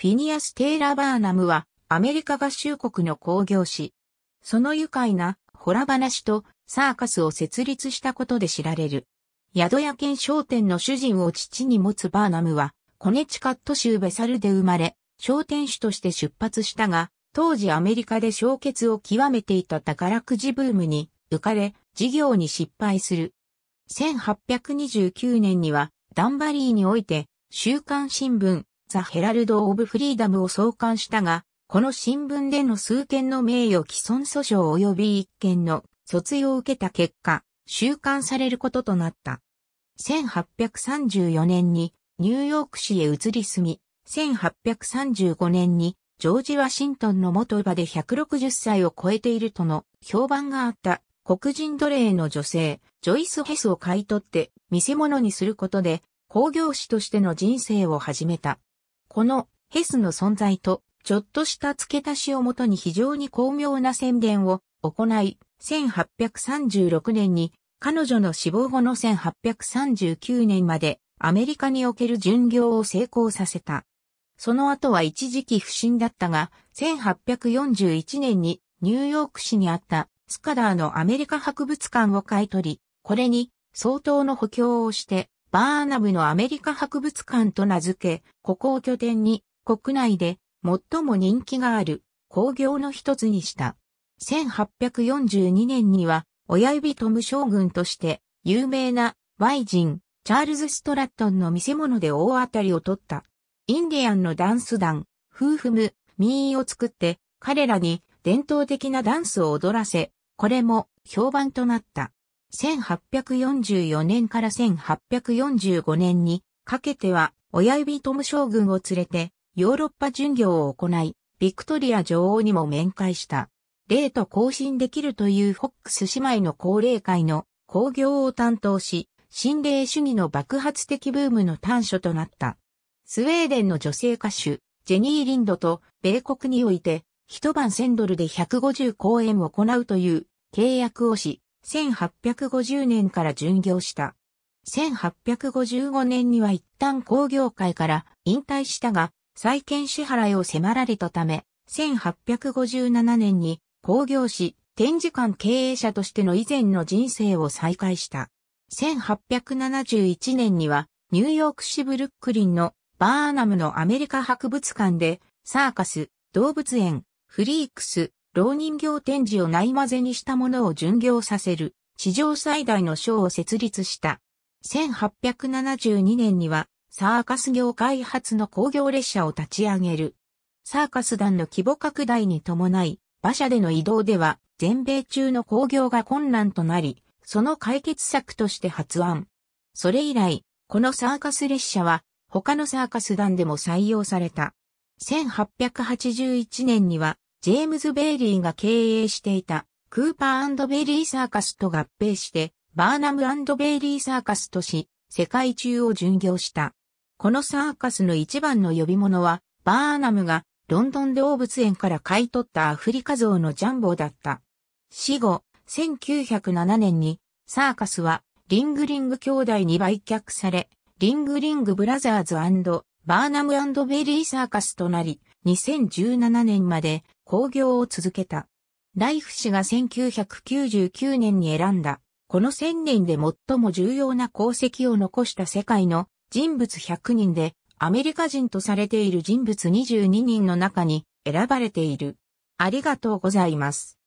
フィニアス・テイラ・バーナムは、アメリカ合衆国の工業士。その愉快な、ホラ話と、サーカスを設立したことで知られる。宿屋兼商店の主人を父に持つバーナムは、コネチカット州ベサルで生まれ、商店主として出発したが、当時アメリカで消欠を極めていた宝くじブームに浮かれ、事業に失敗する。1829年には、ダンバリーにおいて、週刊新聞、ザ・ヘラルド・オブ・フリーダムを創刊したが、この新聞での数件の名誉毀損訴訟及び一件の卒業を受けた結果、収監されることとなった。1834年にニューヨーク市へ移り住み、1835年にジョージ・ワシントンの元場で160歳を超えているとの評判があった黒人奴隷の女性、ジョイス・ヘスを買い取って見せ物にすることで工業士としての人生を始めた。このヘスの存在と、ちょっとした付け足しをもとに非常に巧妙な宣伝を行い、1836年に彼女の死亡後の1839年までアメリカにおける巡業を成功させた。その後は一時期不審だったが、1841年にニューヨーク市にあったスカダーのアメリカ博物館を買い取り、これに相当の補強をしてバーナムのアメリカ博物館と名付け、ここを拠点に国内で最も人気がある工業の一つにした。1842年には親指トム将軍として有名な Y 人チャールズ・ストラットンの見せ物で大当たりを取った。インディアンのダンス団、フーフム、ミーを作って彼らに伝統的なダンスを踊らせ、これも評判となった。1844年から1845年にかけては親指トム将軍を連れてヨーロッパ巡業を行い、ビクトリア女王にも面会した。例と更新できるというフォックス姉妹の高齢会の興行を担当し、心霊主義の爆発的ブームの端緒となった。スウェーデンの女性歌手、ジェニー・リンドと米国において、一晩1000ドルで150公演を行うという契約をし、1850年から巡業した。1855年には一旦工業界から引退したが、再建支払いを迫られたため、1857年に工業士展示館経営者としての以前の人生を再開した。1871年にはニューヨーク市ブルックリンのバーナムのアメリカ博物館でサーカス、動物園、フリークス、老人形展示をない混ぜにしたものを巡業させる、史上最大の賞を設立した。1872年には、サーカス業開発の工業列車を立ち上げる。サーカス団の規模拡大に伴い、馬車での移動では、全米中の工業が困難となり、その解決策として発案。それ以来、このサーカス列車は、他のサーカス団でも採用された。1881年には、ジェームズ・ベイリーが経営していたクーパーベイリーサーカスと合併して、バーナムベイリーサーカスとし、世界中を巡業した。このサーカスの一番の呼び物は、バーナムがロンドン動物園から買い取ったアフリカ像のジャンボだった。死後、1907年に、サーカスはリングリング兄弟に売却され、リングリングブラザーズバーナムベリーサーカスとなり、2017年まで興行を続けた。ライフ氏が1999年に選んだ、この1000年で最も重要な功績を残した世界の人物100人で、アメリカ人とされている人物22人の中に選ばれている。ありがとうございます。